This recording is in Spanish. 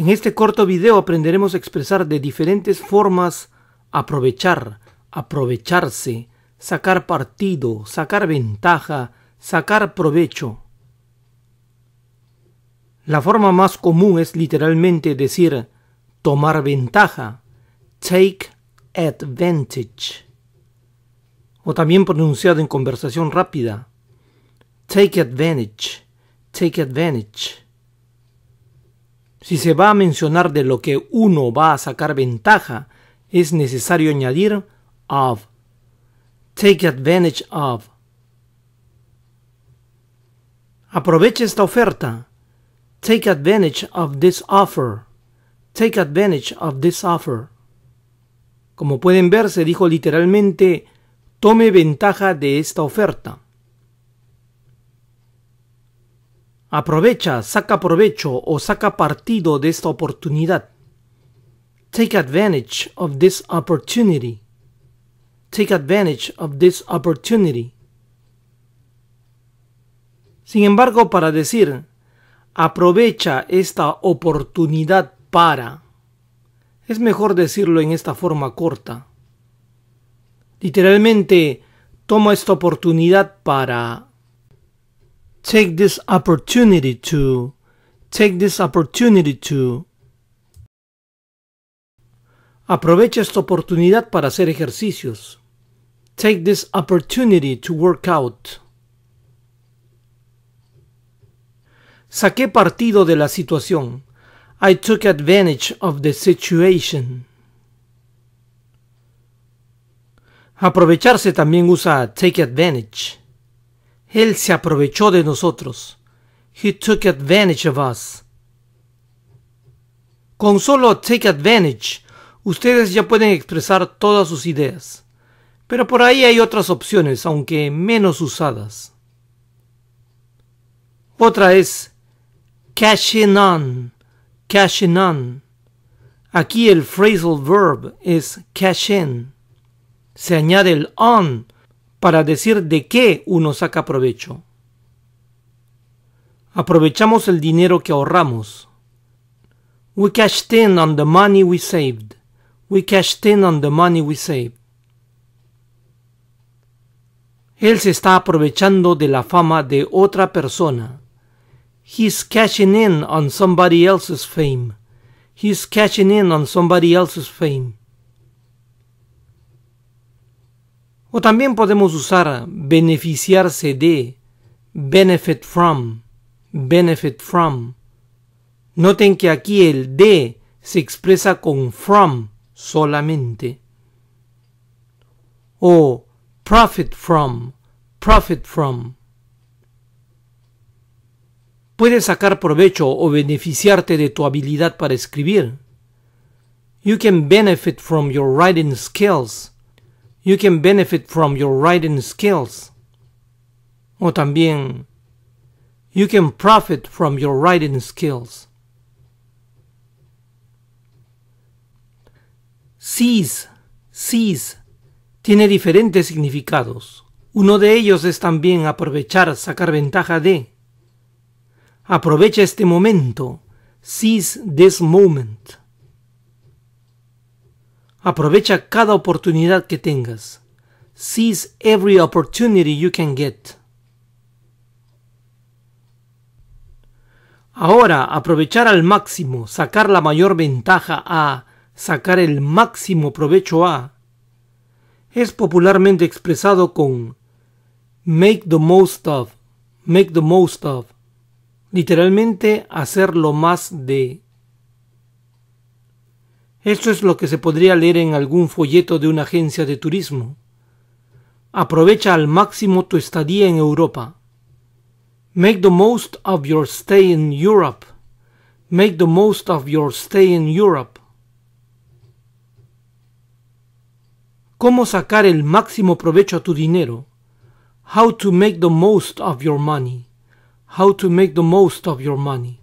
En este corto video aprenderemos a expresar de diferentes formas aprovechar, aprovecharse, sacar partido, sacar ventaja, sacar provecho. La forma más común es literalmente decir tomar ventaja, take advantage, o también pronunciado en conversación rápida, take advantage, take advantage. Si se va a mencionar de lo que uno va a sacar ventaja, es necesario añadir of. Take advantage of. Aproveche esta oferta. Take advantage of this offer. Take advantage of this offer. Como pueden ver, se dijo literalmente, tome ventaja de esta oferta. Aprovecha, saca provecho o saca partido de esta oportunidad. Take advantage of this opportunity. Take advantage of this opportunity. Sin embargo, para decir aprovecha esta oportunidad para, es mejor decirlo en esta forma corta. Literalmente, toma esta oportunidad para take this opportunity to, take this opportunity to. Aprovecha esta oportunidad para hacer ejercicios. Take this opportunity to work out. Saqué partido de la situación. I took advantage of the situation. Aprovecharse también usa take advantage. Él se aprovechó de nosotros. He took advantage of us. Con solo take advantage, ustedes ya pueden expresar todas sus ideas. Pero por ahí hay otras opciones, aunque menos usadas. Otra es cash in on, cash in on. Aquí el phrasal verb es cash in. Se añade el on para decir de qué uno saca provecho. Aprovechamos el dinero que ahorramos. We cashed in on the money we saved. We cashed in on the money we saved. Él se está aprovechando de la fama de otra persona. He's cashing in on somebody else's fame. He's cashing in on somebody else's fame. también podemos usar beneficiarse de, benefit from, benefit from. Noten que aquí el de se expresa con from solamente. O profit from, profit from. Puedes sacar provecho o beneficiarte de tu habilidad para escribir. You can benefit from your writing skills You can benefit from your writing skills. O también, You can profit from your writing skills. Seize, seize, tiene diferentes significados. Uno de ellos es también aprovechar, sacar ventaja de. Aprovecha este momento. Seize this moment. Aprovecha cada oportunidad que tengas. Seize every opportunity you can get. Ahora, aprovechar al máximo, sacar la mayor ventaja a, sacar el máximo provecho a, es popularmente expresado con make the most of, make the most of, literalmente hacer lo más de. Esto es lo que se podría leer en algún folleto de una agencia de turismo. Aprovecha al máximo tu estadía en Europa. Make the most of your stay in Europe. Make the most of your stay in Europe. Cómo sacar el máximo provecho a tu dinero. How to make the most of your money. How to make the most of your money.